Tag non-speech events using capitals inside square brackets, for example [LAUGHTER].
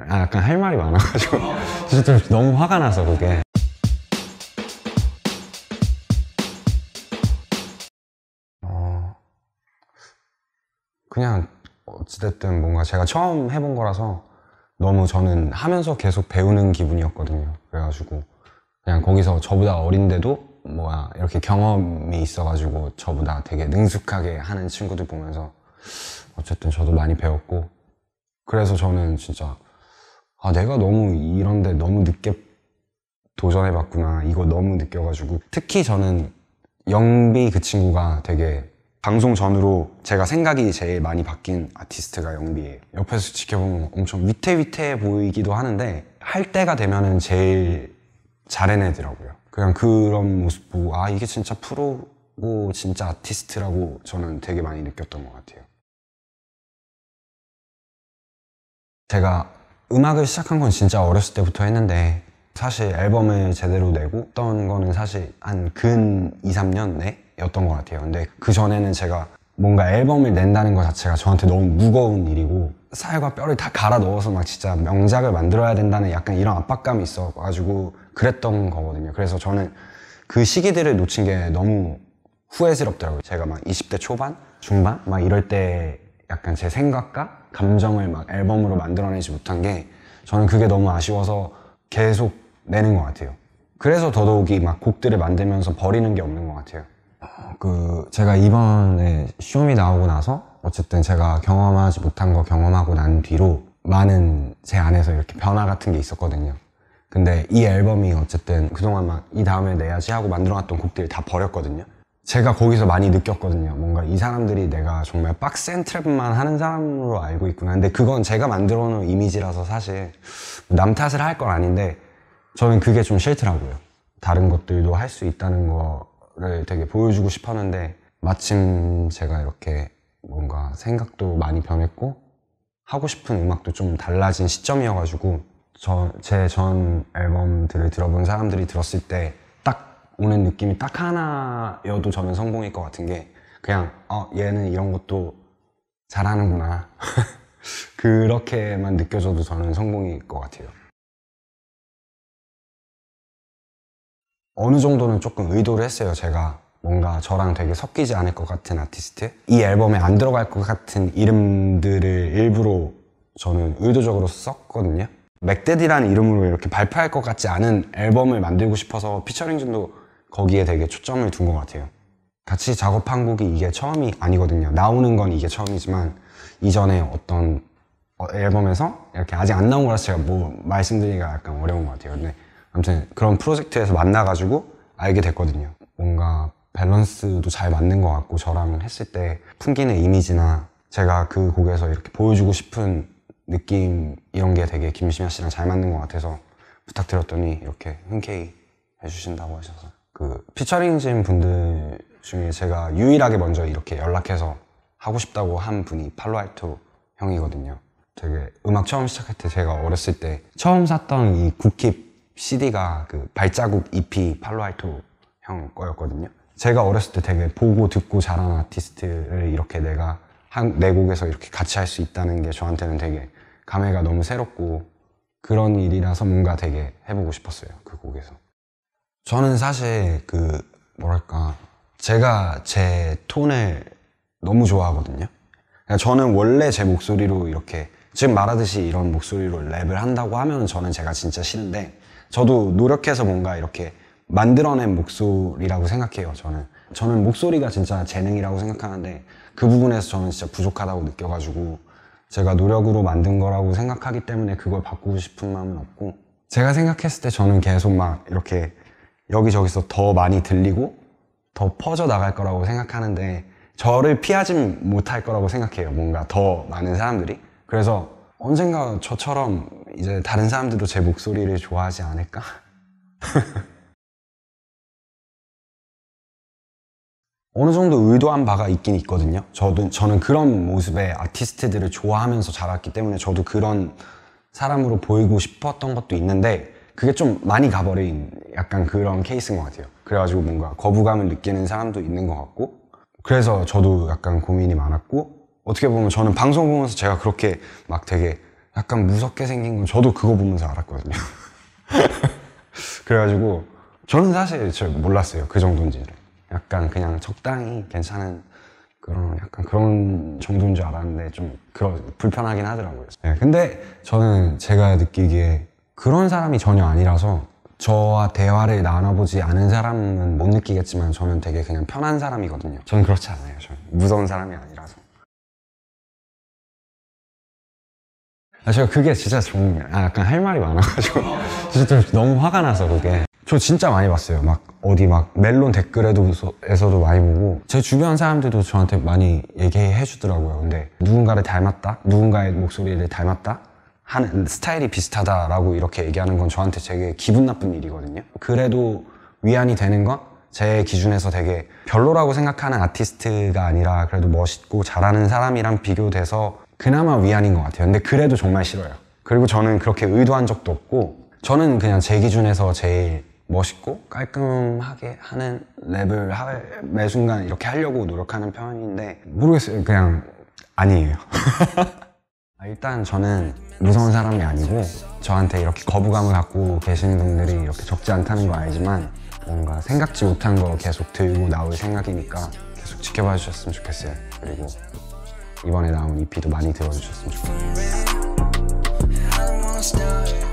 아, 약간 할 말이 많아가지고 [LAUGHS] 진짜 좀 너무 화가 나서 그게 어, 그냥 어찌됐든 뭔가 제가 처음 해본 거라서 너무 저는 하면서 계속 배우는 기분이었거든요 그래가지고 그냥 거기서 저보다 어린데도 뭐야 이렇게 경험이 있어가지고 저보다 되게 능숙하게 하는 친구들 보면서 어쨌든 저도 많이 배웠고 그래서 저는 진짜 아 내가 너무 이런데 너무 늦게 도전해봤구나 이거 너무 느껴가지고 특히 저는 영비 그 친구가 되게 방송 전으로 제가 생각이 제일 많이 바뀐 아티스트가 영비예요 옆에서 지켜보면 엄청 위태위태해 보이기도 하는데 할 때가 되면은 제일 잘해내더라고요 그냥 그런 모습 보고 아 이게 진짜 프로고 진짜 아티스트라고 저는 되게 많이 느꼈던 것 같아요 제가 음악을 시작한 건 진짜 어렸을 때부터 했는데 사실 앨범을 제대로 내고 했던 거는 사실 한 근 2, 3년 내였던 것 같아요 근데 그 전에는 제가 뭔가 앨범을 낸다는 것 자체가 저한테 너무 무거운 일이고 살과 뼈를 다 갈아 넣어서 막 진짜 명작을 만들어야 된다는 약간 이런 압박감이 있어가지고 그랬던 거거든요 그래서 저는 그 시기들을 놓친 게 너무 후회스럽더라고요 제가 막 20대 초반? 중반? 막 이럴 때 약간 제 생각과 감정을 막 앨범으로 만들어내지 못한 게 저는 그게 너무 아쉬워서 계속 내는 것 같아요. 그래서 더더욱이 막 곡들을 만들면서 버리는 게 없는 것 같아요. 그 제가 이번에 쇼미 나오고 나서 어쨌든 제가 경험하지 못한 거 경험하고 난 뒤로 많은 제 안에서 이렇게 변화 같은 게 있었거든요. 근데 이 앨범이 어쨌든 그동안 막 이 다음에 내야지 하고 만들어놨던 곡들을다 버렸거든요. 제가 거기서 많이 느꼈거든요. 뭔가 이 사람들이 내가 정말 빡센 트랩만 하는 사람으로 알고 있구나. 근데 그건 제가 만들어 놓은 이미지라서 사실 남 탓을 할 건 아닌데 저는 그게 좀 싫더라고요. 다른 것들도 할 수 있다는 거를 되게 보여주고 싶었는데 마침 제가 이렇게 뭔가 생각도 많이 변했고 하고 싶은 음악도 좀 달라진 시점이어가지고 제전 앨범들을 들어본 사람들이 들었을 때 오는 느낌이 딱 하나여도 저는 성공일 것 같은 게 그냥 어 얘는 이런 것도 잘하는구나 [LAUGHS] 그렇게만 느껴져도 저는 성공일 것 같아요 어느 정도는 조금 의도를 했어요 제가 뭔가 저랑 되게 섞이지 않을 것 같은 아티스트 이 앨범에 안 들어갈 것 같은 이름들을 일부러 저는 의도적으로 썼거든요 맥데디라는 이름으로 이렇게 발표할 것 같지 않은 앨범을 만들고 싶어서 피처링진도 거기에 되게 초점을 둔 것 같아요. 같이 작업한 곡이 이게 처음이 아니거든요. 나오는 건 이게 처음이지만 이전에 어떤 어, 앨범에서 이렇게 아직 안 나온 거라서 제가 뭐 말씀드리기가 약간 어려운 것 같아요. 근데 아무튼 그런 프로젝트에서 만나가지고 알게 됐거든요. 뭔가 밸런스도 잘 맞는 것 같고 저랑 했을 때 풍기는 이미지나 제가 그 곡에서 이렇게 보여주고 싶은 느낌 이런 게 되게 김시아 씨랑 잘 맞는 것 같아서 부탁드렸더니 이렇게 흔쾌히 해주신다고 하셔서 그 피처링진 분들 중에 제가 유일하게 먼저 이렇게 연락해서 하고 싶다고 한 분이 팔로알토 형이거든요. 되게 음악 처음 시작할 때 제가 어렸을 때 처음 샀던 이 국힙 CD가 그 발자국 EP 팔로알토 형 거였거든요. 제가 어렸을 때 되게 보고 듣고 자란 아티스트를 이렇게 내가 한, 내 곡에서 이렇게 같이 할 수 있다는 게 저한테는 되게 감회가 너무 새롭고 그런 일이라서 뭔가 되게 해보고 싶었어요. 그 곡에서. 저는 사실 그 뭐랄까 제가 제 톤을 너무 좋아하거든요. 그러니까 저는 원래 제 목소리로 이렇게 지금 말하듯이 이런 목소리로 랩을 한다고 하면 저는 제가 진짜 싫은데 저도 노력해서 뭔가 이렇게 만들어낸 목소리라고 생각해요. 저는 저는 목소리가 진짜 재능이라고 생각하는데 그 부분에서 저는 진짜 부족하다고 느껴가지고 제가 노력으로 만든 거라고 생각하기 때문에 그걸 바꾸고 싶은 마음은 없고 제가 생각했을 때 저는 계속 막 이렇게 여기저기서 더 많이 들리고 더 퍼져 나갈 거라고 생각하는데 저를 피하지 못할 거라고 생각해요. 뭔가 더 많은 사람들이. 그래서 언젠가 저처럼 이제 다른 사람들도 제 목소리를 좋아하지 않을까? [LAUGHS] 어느 정도 의도한 바가 있긴 있거든요. 저도, 저는 그런 모습의 아티스트들을 좋아하면서 자랐기 때문에 저도 그런 사람으로 보이고 싶었던 것도 있는데 그게 좀 많이 가버린 약간 그런 케이스인 것 같아요 그래가지고 뭔가 거부감을 느끼는 사람도 있는 것 같고 그래서 저도 약간 고민이 많았고 어떻게 보면 저는 방송 보면서 제가 그렇게 막 되게 약간 무섭게 생긴 건 저도 그거 보면서 알았거든요 [LAUGHS] 그래가지고 저는 사실 잘 몰랐어요 그 정도인지를 약간 그냥 적당히 괜찮은 그런 약간 그런 정도인 줄 알았는데 좀 그런 불편하긴 하더라고요 네, 근데 저는 제가 느끼기에 그런 사람이 전혀 아니라서 저와 대화를 나눠보지 않은 사람은 못 느끼겠지만 저는 되게 그냥 편한 사람이거든요. 저는 그렇지 않아요. 저는 무서운 사람이 아니라서. 아, 제가 그게 진짜 좀 아, 약간 할 말이 많아가지고 [LAUGHS] 진짜 너무 화가 나서 그게 저 진짜 많이 봤어요 막 어디 막 멜론 댓글에도에서도 많이 보고 제 주변 사람들도 저한테 많이 얘기해 주더라고요 근데 누군가를 닮았다 누군가의 목소리를 닮았다 하는 스타일이 비슷하다라고 이렇게 얘기하는 건 저한테 되게 기분 나쁜 일이거든요. 그래도 위안이 되는 건 제 기준에서 되게 별로라고 생각하는 아티스트가 아니라 그래도 멋있고 잘하는 사람이랑 비교돼서 그나마 위안인 것 같아요. 근데 그래도 정말 싫어요. 그리고 저는 그렇게 의도한 적도 없고 저는 그냥 제 기준에서 제일 멋있고 깔끔하게 하는 랩을 할, 매 순간 이렇게 하려고 노력하는 편인데 모르겠어요. 그냥 아니에요. [LAUGHS] 일단 저는 무서운 사람이 아니고 저한테 이렇게 거부감을 갖고 계시는 분들이 이렇게 적지 않다는 거 알지만 뭔가 생각지 못한 거 계속 들고 나올 생각이니까 계속 지켜봐 주셨으면 좋겠어요 그리고 이번에 나온 EP도 많이 들어주셨으면 좋겠어요